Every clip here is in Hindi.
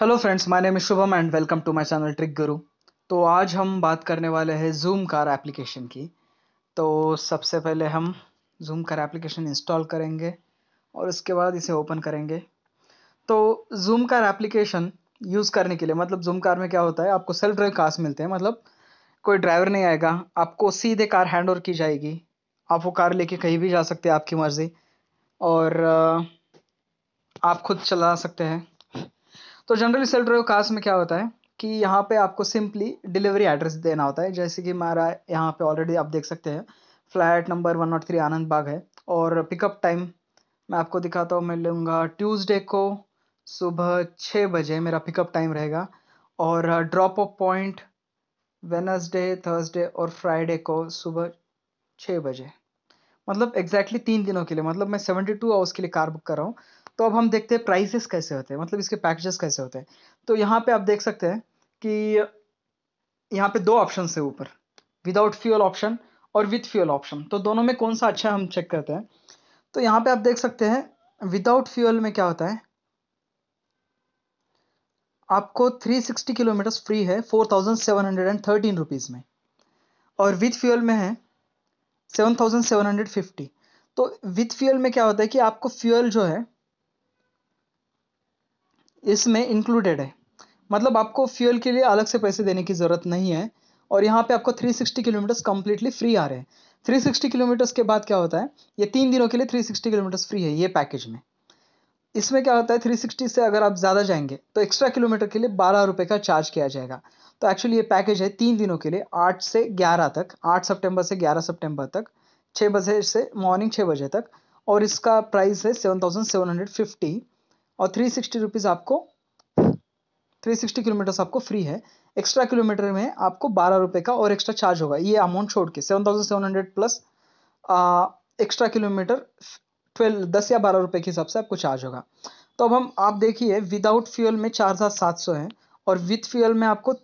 hello friends my name is Shubham and welcome to my channel Trick Guru तो आज हम बात करने वाले हैं जूम कार एप्लीकेशन की तो सबसे पहले हम जूम कार एप्लीकेशन इंस्टॉल करेंगे और उसके बाद इसे ओपन करेंगे तो जूम कार एप्लीकेशन यूज़ करने के लिए मतलब जूम कार में क्या होता है आपको सेल्फ ड्राइव कार्स मिलते हैं मतलब कोई ड्राइवर नहीं आएगा आपको सीधे कार हैंड की जाएगी आप वो कार लेके कहीं भी जा सकते हैं आपकी मर्ज़ी और आप खुद चला सकते हैं तो जनरल ड्राइव कास्ट में क्या होता है कि यहाँ पे आपको सिंपली डिलीवरी एड्रेस देना होता है जैसे कि हमारा यहाँ पे ऑलरेडी आप देख सकते हैं flat number one nought three Anand Bagh है और पिकअप टाइम मैं आपको दिखाता हूँ मैं लूँगा ट्यूसडे को सुबह छः बजे मेरा पिकअप टाइम रहेगा और drop off point Wednesday Thursday और फ्राइडे को सुबह छः बजे मतलब एग्जैक्टली exactly तीन दिनों के लिए मतलब मैं सेवेंटी टू आवर्स के लिए कार बुक कर रहा हूँ तो अब हम देखते हैं प्राइसेस कैसे होते हैं मतलब इसके पैकेजेस कैसे होते हैं तो यहाँ पे आप देख सकते हैं कि यहाँ पे दो ऑप्शन है ऊपर विदाउट फ्यूअल ऑप्शन और विथ फ्यूअल ऑप्शन तो दोनों में कौन सा अच्छा हम चेक करते हैं तो यहाँ पे आप देख सकते हैं विदाउट फ्यूअल में क्या होता है आपको 360 किलोमीटर फ्री है 4,713 रुपीस में और विथ फ्यूअल में है 7,750 तो विथ फ्यूअल में क्या होता है कि आपको फ्यूअल जो है इसमें इंक्लूडेड है मतलब आपको फ्यूल के लिए अलग से पैसे देने की ज़रूरत नहीं है और यहाँ पे आपको 360 किलोमीटर्स कम्प्लीटली फ्री आ रहे हैं 360 किलोमीटर्स के बाद क्या होता है ये तीन दिनों के लिए 360 किलोमीटर्स फ्री है ये पैकेज में इसमें क्या होता है 360 से अगर आप ज़्यादा जाएंगे तो एक्स्ट्रा किलोमीटर के लिए बारह रुपये का चार्ज किया जाएगा तो एक्चुअली ये पैकेज है तीन दिनों के लिए आठ से ग्यारह तक आठ सेप्टेम्बर से ग्यारह सेप्टेम्बर तक छः बजे से मॉर्निंग छः बजे तक और इसका प्राइस है सेवन और थ्री सिक्सटी रुपीज़ आपको थ्री सिक्सटी किलोमीटर आपको फ्री है एक्स्ट्रा किलोमीटर में आपको बारह रुपये का और एक्स्ट्रा चार्ज होगा ये अमाउंट छोड़ के seven thousand seven hundred plus extra kilometre twelve दस या बारह रुपये के हिसाब से आपको चार्ज होगा तो अब हम आप देखिए विदाउट फ्यूल में चार हज़ार सात सौ है और विथ फ्यूल में आपको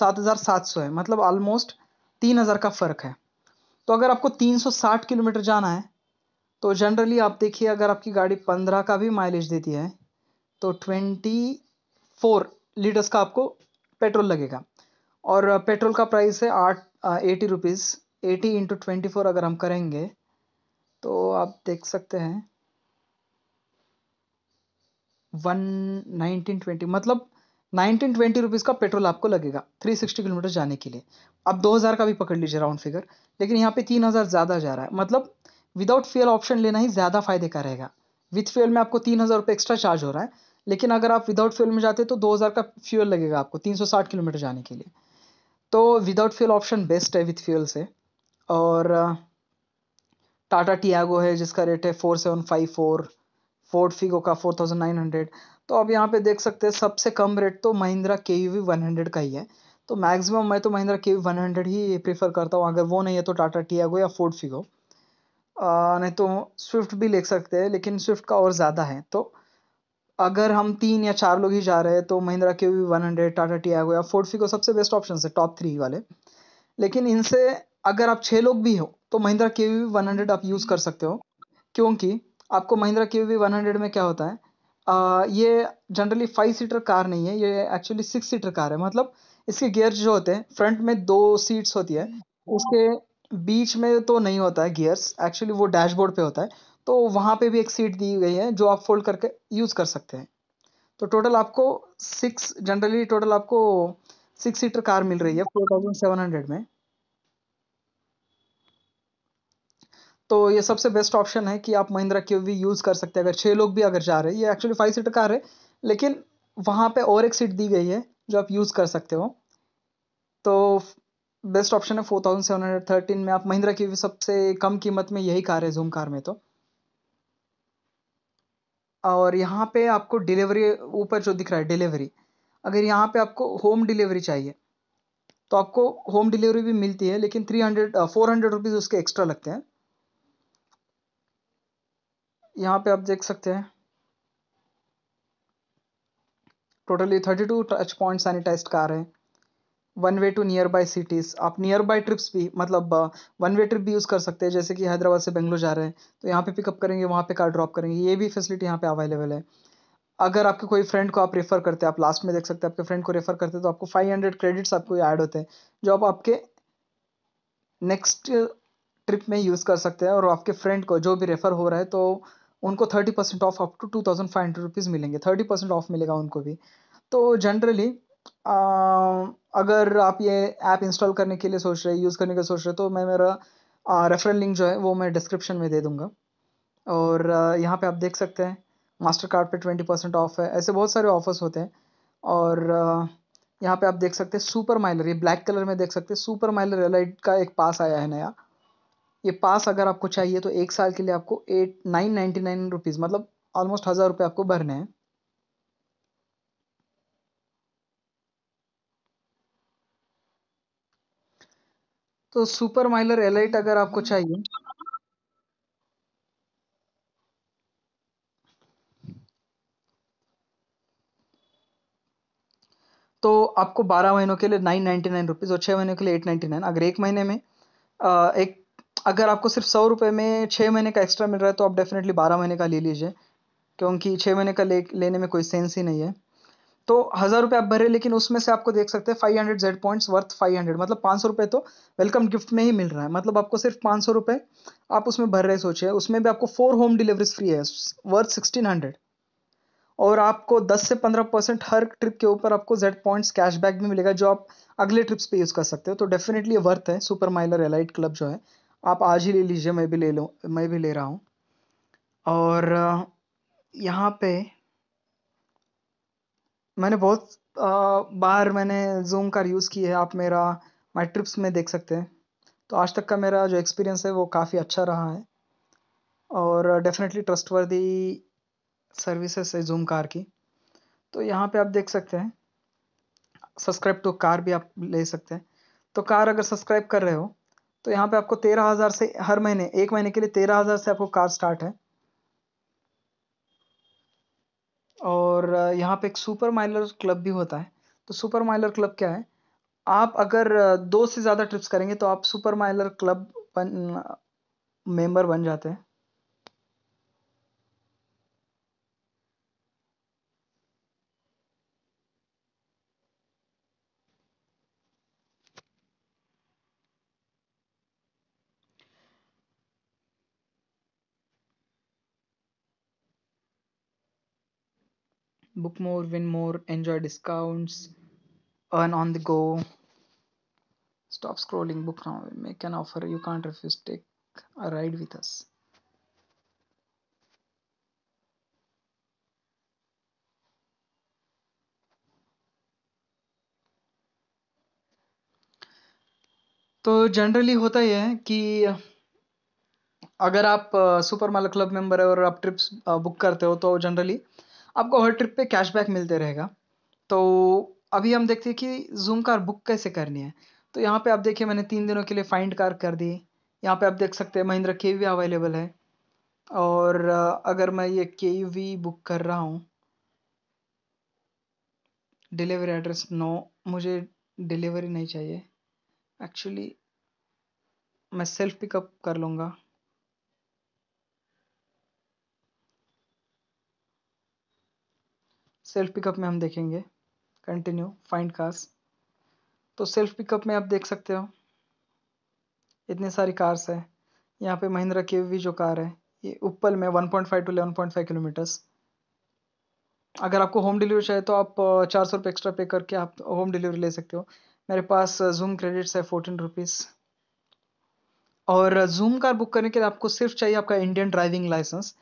सात हज़ार सात सौ है मतलब ऑलमोस्ट तीन हज़ार का फ़र्क है तो अगर आपको तीन सौ साठ किलोमीटर जाना है तो जनरली आप देखिए अगर आपकी गाड़ी पंद्रह का भी माइलेज देती है तो ट्वेंटी फोर लीटर्स का आपको पेट्रोल लगेगा और पेट्रोल का प्राइस है आठ eighty rupees eighty into twenty four अगर हम करेंगे तो आप देख सकते हैं वन नाइनटीन ट्वेंटी मतलब नाइनटीन ट्वेंटी रुपीज़ का पेट्रोल आपको लगेगा थ्री सिक्सटी किलोमीटर जाने के लिए आप दो हज़ार का भी पकड़ लीजिए राउंड फिगर लेकिन यहाँ पे तीन हज़ार ज़्यादा जा रहा है मतलब विदाउट फ्यूल ऑप्शन लेना ही ज़्यादा फायदे का रहेगा विथ फ्यूल में आपको तीन हज़ार रुपये एक्स्ट्रा चार्ज हो रहा है लेकिन अगर आप विदाउट फ्यूल में जाते तो दो हज़ार का फ्यूल लगेगा आपको तीन सौ साठ किलोमीटर जाने के लिए तो विदाउट फ्यूल ऑप्शन बेस्ट है विथ फ्यूल से और टाटा टियागो है जिसका रेट है four seven five four Ford Figo का फोर थाउजेंड नाइन हंड्रेड तो आप यहाँ पे देख सकते हैं सबसे कम रेट तो महिंद्रा के यू वी वन हंड्रेड का ही है तो मैक्सिमम मैं तो Mahindra K V one hundred ही प्रीफर करता हूँ अगर वो नहीं है तो टाटा टियागो या फोर्ड फिगो नहीं तो स्विफ्ट भी ले सकते हैं लेकिन स्विफ्ट का और ज़्यादा है तो अगर हम तीन या चार लोग ही जा रहे हैं तो Mahindra K V one hundred Tata Tiago या फोर्ड फिगो सबसे बेस्ट ऑप्शन है टॉप थ्री वाले लेकिन इनसे अगर आप छः लोग भी हो तो Mahindra K V one hundred आप यूज़ कर सकते हो क्योंकि आपको Mahindra K V one hundred में क्या होता है आ, ये जनरली फाइव सीटर कार नहीं है ये एक्चुअली सिक्स सीटर कार है मतलब इसके गियर जो होते हैं फ्रंट में दो सीट्स होती है उसके बीच में तो नहीं होता है गियर्स एक्चुअली वो डैशबोर्ड पे होता है तो वहाँ पे भी एक सीट दी गई है जो आप फोल्ड करके यूज़ कर सकते हैं तो टोटल आपको सिक्स जनरली टोटल आपको सिक्स सीटर कार मिल रही है फोर थाउजेंड सेवन हंड्रेड में तो ये सबसे बेस्ट ऑप्शन है कि आप महिंद्रा क्यू भी यूज़ कर सकते हैं अगर छह लोग भी अगर जा रहे हैं ये एक्चुअली फाइव सीटर कार है लेकिन वहाँ पे और एक सीट दी गई है जो आप यूज़ कर सकते हो तो बेस्ट ऑप्शन है four thousand seven hundred thirteen में आप महिंद्रा की सबसे कम कीमत में यही कार है जूम कार में तो और यहाँ पे आपको डिलीवरी ऊपर जो दिख रहा है डिलीवरी अगर यहाँ पे आपको होम डिलीवरी चाहिए तो आपको होम डिलीवरी भी मिलती है लेकिन three hundred four hundred rupees उसके एक्स्ट्रा लगते हैं यहाँ पे आप देख सकते हैं totally thirty two touch point sanitize car है one way to nearby cities आप नियर बाई ट्रिप्स भी मतलब वन वे ट्रिप भी यूज़ कर सकते हैं जैसे कि हैदराबाद से बेंगलोर जा रहे हैं तो यहाँ पे पिकअप करेंगे वहाँ पे कार ड्रॉप करेंगे ये भी फैसिलिटी यहाँ पे अवेलेबल है अगर आपके कोई फ्रेंड को आप रेफ़र करते हैं आप लास्ट में देख सकते हैं आपके फ्रेंड को रेफ़र करते हैं तो आपको फाइव हंड्रेड क्रेडिट्स आपको ऐड होते हैं जो आप आपके नेक्स्ट ट्रिप में यूज़ कर सकते हैं और आपके फ्रेंड को जो भी रेफ़र हो रहा है तो उनको thirty percent off up to two thousand five hundred rupees मिलेंगे थर्टी परसेंट ऑफ मिलेगा उनको भी तो जनरली अगर आप ये ऐप इंस्टॉल करने के लिए सोच रहे यूज़ करने लिए सोच रहे तो मैं मेरा रेफरल लिंक जो है वो मैं डिस्क्रिप्शन में दे दूँगा और यहाँ पे आप देख सकते हैं मास्टर कार्ड पर ट्वेंटी परसेंट ऑफ है ऐसे बहुत सारे ऑफर्स होते हैं और यहाँ पे आप देख सकते हैं सुपर माइलर ये ब्लैक कलर में देख सकते हैं सुपर माइलर एलाइट का एक पास आया है नया ये पास अगर आपको चाहिए तो एक साल के लिए आपको eight nine ninety nine rupees मतलब ऑलमोस्ट हज़ार रुपये आपको भरने हैं तो सुपर माइलर एलाइट अगर आपको चाहिए तो आपको बारह महीनों के लिए नाइन नाइन्टी नाइन रुपीज़ और 6 महीनों के लिए एट नाइन्टी नाइन अगर एक महीने में आ, एक अगर आपको सिर्फ सौ रुपये में छः महीने का एक्स्ट्रा मिल रहा है तो आप डेफिनेटली बारह महीने का ले लीजिए क्योंकि छः महीने का ले लेने में कोई सेंस ही नहीं है तो हज़ार रुपये आप भरे लेकिन उसमें से आपको देख सकते हैं five hundred Z points worth five hundred मतलब पाँच सौ रुपये तो वेलकम गिफ्ट में ही मिल रहा है मतलब आपको सिर्फ पाँच सौ रुपये आप उसमें भर रहे सोचिए उसमें भी आपको फोर होम डिलीवरीज फ्री है वर्थ सिक्सटीन हंड्रेड और आपको दस से पंद्रह परसेंट हर ट्रिप के ऊपर आपको जेड पॉइंट्स कैशबैक भी मिलेगा जो आप अगले ट्रिप्स पे यूज़ कर सकते हो तो डेफिनेटली वर्थ है सुपर माइलर एलाइट क्लब जो है आप आज ही ले लीजिए मैं भी ले लूँ मैं भी ले रहा हूँ और यहाँ पे मैंने बहुत आ, बार मैंने जूम का यूज़ किया है आप मेरा माई ट्रिप्स में देख सकते हैं तो आज तक का मेरा जो एक्सपीरियंस है वो काफ़ी अच्छा रहा है और डेफिनेटली ट्रस्टवर्दी सर्विसेज है जूम कार की तो यहाँ पे आप देख सकते हैं सब्सक्राइब टू कार भी आप ले सकते हैं तो कार अगर सब्सक्राइब कर रहे हो तो यहाँ पे आपको तेरह हज़ार से हर महीने एक महीने के लिए तेरह हज़ार से आपको कार स्टार्ट है और यहाँ पे एक सुपर माइलर क्लब भी होता है तो सुपर माइलर क्लब क्या है आप अगर दो से ज़्यादा ट्रिप्स करेंगे तो आप सुपर माइलर क्लब बन मेंबर बन जाते हैं book more win more enjoy discounts earn on the go stop scrolling book now we make an offer you can't refuse take a ride with us तो जनरली होता ही है कि अगर आप सुपर माला क्लब मेंबर है और आप ट्रिप्स बुक करते हो तो जनरली आपको हर ट्रिप पे कैशबैक मिलते रहेगा तो अभी हम देखते हैं कि जूम कार बुक कैसे करनी है तो यहाँ पे आप देखिए मैंने तीन दिनों के लिए फाइंड कार कर दी यहाँ पे आप देख सकते हैं महिंद्रा के वी अवेलेबल है और अगर मैं ये के वी बुक कर रहा हूँ डिलीवरी एड्रेस नो मुझे डिलीवरी नहीं चाहिए एक्चुअली मैं सेल्फ पिकअप कर लूँगा सेल्फ पिकअप में हम देखेंगे कंटिन्यू फाइंड कार्स तो सेल्फ पिकअप में आप देख सकते हो इतनी सारी कार्स है यहाँ पे महिंद्रा की भी जो कार है ये उपल में 1.5 टू 11.5 किलोमीटर्स अगर आपको होम डिलीवरी चाहिए तो आप चार सौ रुपये एक्स्ट्रा पे करके आप होम डिलीवरी ले सकते हो मेरे पास जूम क्रेडिट्स है फोर्टीन रुपीज़ और जूम कार बुक करने के लिए आपको सिर्फ चाहिए आपका इंडियन ड्राइविंग लाइसेंस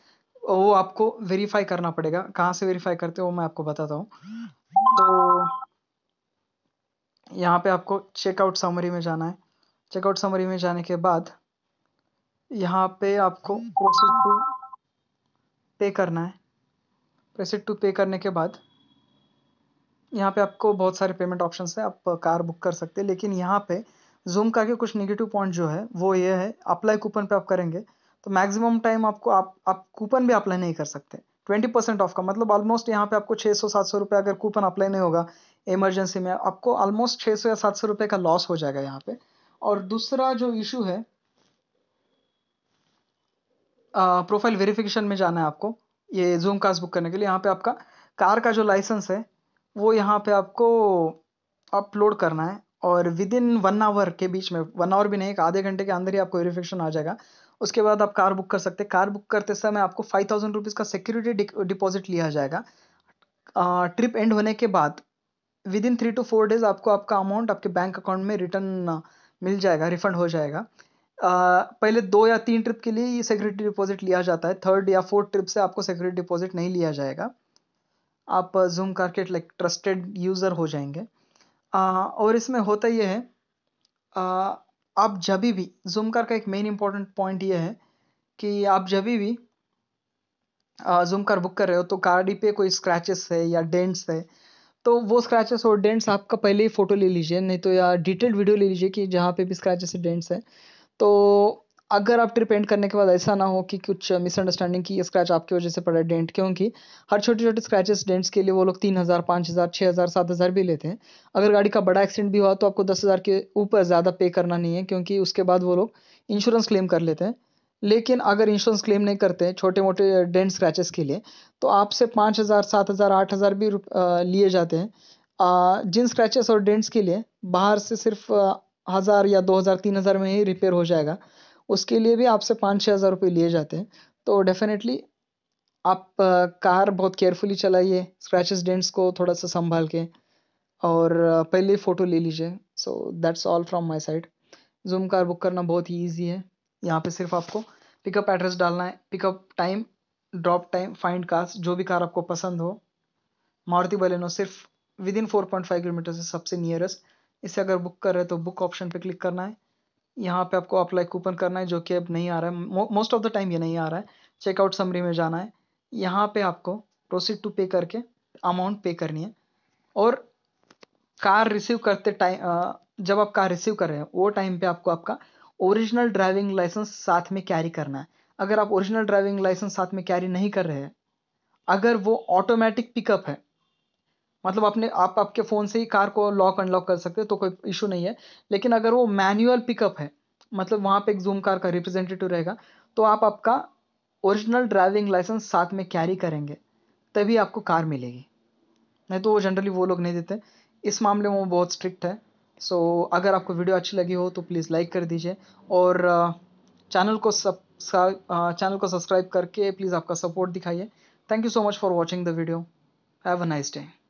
वो आपको वेरीफाई करना पड़ेगा कहाँ से वेरीफाई करते हो वो मैं आपको बताता हूँ तो यहाँ पे आपको चेकआउट समरी में जाना है चेकआउट समरी में जाने के बाद यहाँ पे आपको प्रोसीड टू पे करना है प्रोसीड टू पे करने के बाद यहाँ पे आपको बहुत सारे पेमेंट ऑप्शन है आप कार बुक कर सकते हैं लेकिन यहाँ पे जूम करके कुछ निगेटिव पॉइंट जो है वो ये है अप्लाई कूपन पे आप करेंगे तो मैक्सिमम टाइम आपको आप आप कूपन भी अप्लाई नहीं कर सकते ट्वेंटी परसेंट ऑफ का मतलब ऑलमोस्ट यहाँ पे आपको 600 700 सात सौ रुपये अगर कूपन अप्लाई नहीं होगा इमरजेंसी में आपको ऑलमोस्ट 600 सौ या 700 सौ रुपये का लॉस हो जाएगा यहाँ पे और दूसरा जो इशू है प्रोफाइल वेरिफिकेशन में जाना है आपको ये जूम कास्ट बुक करने के लिए यहाँ पे आपका कार का जो लाइसेंस है वो यहाँ पे आपको अपलोड करना है और विद इन वन आवर के बीच में वन आवर भी नहीं एक आधे घंटे के अंदर ही आपको वेरिफिकेशन आ जाएगा उसके बाद आप कार बुक कर सकते हैं कार बुक करते समय आपको फाइव थाउजेंड रुपीज़ का सिक्योरिटी डिपॉजिट लिया जाएगा ट्रिप एंड होने के बाद within three to four days आपको आपका अमाउंट आपके बैंक अकाउंट में रिटर्न मिल जाएगा रिफंड हो जाएगा Uh, पहले दो या तीन ट्रिप के लिए ये सिक्योरिटी डिपॉजिट लिया जाता है थर्ड या फोर्थ ट्रिप से आपको सिक्योरिटी डिपॉजिट नहीं लिया जाएगा आप जूम करके लाइक ट्रस्टेड यूज़र हो जाएंगे uh, और इसमें होता यह है uh, आप जब भी जूम कार का एक मेन इंपॉर्टेंट पॉइंट ये है कि आप जब भी जूम कार बुक कर रहे हो तो गाड़ी पे कोई स्क्रैचेस है या डेंट्स है तो वो स्क्रैचेस और डेंट्स आपका पहले ही फ़ोटो ले लीजिए नहीं तो या डिटेल्ड वीडियो ले लीजिए कि जहाँ पे भी स्क्रैचेस डेंट्स है तो अगर आप ट्रिप एंड करने के बाद ऐसा ना हो कि कुछ मिसअंडरस्टैंडिंग की स्क्रैच आपकी वजह से पड़े डेंट क्योंकि हर छोटे छोटे स्क्रैचेस डेंट्स के लिए वो लोग तीन हज़ार पाँच हज़ार छः हज़ार सात हज़ार भी लेते हैं अगर गाड़ी का बड़ा एक्सीडेंट भी हुआ तो आपको दस हज़ार के ऊपर ज़्यादा पे करना नहीं है क्योंकि उसके बाद वो लोग इंश्योरेंस क्लेम कर लेते हैं लेकिन अगर इंश्योरेंस क्लेम नहीं करते छोटे मोटे डेंट स्क्रैचेस के लिए तो आपसे पाँच हज़ार सात हज़ार आठ हज़ार भी लिए जाते हैं जिन स्क्रैचेस और डेंट्स के लिए बाहर से सिर्फ हज़ार या दो हज़ार तीन हज़ार में ही रिपेयर हो जाएगा उसके लिए भी आपसे पाँच छः हज़ार रुपये लिए जाते हैं तो डेफिनेटली आप कार बहुत केयरफुली चलाइए स्क्रैचेस डेंट्स को थोड़ा सा संभाल के और पहले फ़ोटो ले लीजिए so that's all from my side Zoomcar book करना बहुत ही ईजी है यहाँ पे सिर्फ आपको पिकअप एड्रेस डालना है pickup time drop time find cars जो भी कार आपको पसंद हो मारुति बलेनो सिर्फ within four point five kilometre से सबसे नियरेस्ट इसे अगर बुक कर रहे हैं तो बुक ऑप्शन पे क्लिक करना है यहाँ पे आपको अप्लाई कूपन करना है जो कि अब नहीं आ रहा है मोस्ट ऑफ द टाइम ये नहीं आ रहा है चेकआउट समरी में जाना है यहाँ पे आपको प्रोसीड टू पे करके अमाउंट पे करनी है और कार रिसीव करते टाइम जब आप कार रिसीव कर रहे हैं वो टाइम पे आपको आपका ओरिजिनल ड्राइविंग लाइसेंस साथ में कैरी करना है अगर आप ओरिजिनल ड्राइविंग लाइसेंस साथ में कैरी नहीं कर रहे हैं अगर वो ऑटोमेटिक पिकअप है मतलब अपने आप आपके फ़ोन से ही कार को लॉक अनलॉक कर सकते हो तो कोई इशू नहीं है लेकिन अगर वो मैनुअल पिकअप है मतलब वहाँ पे एक जूम कार का रिप्रेजेंटेटिव रहेगा तो आप आपका ओरिजिनल ड्राइविंग लाइसेंस साथ में कैरी करेंगे तभी आपको कार मिलेगी नहीं तो वो जनरली वो लोग नहीं देते इस मामले में वो बहुत स्ट्रिक्ट है सो so, अगर आपको वीडियो अच्छी लगी हो तो प्लीज़ लाइक कर दीजिए और चैनल को सब चैनल को सब्सक्राइब करके प्लीज़ आपका सपोर्ट दिखाइए thank you so much for watching the video have a nice day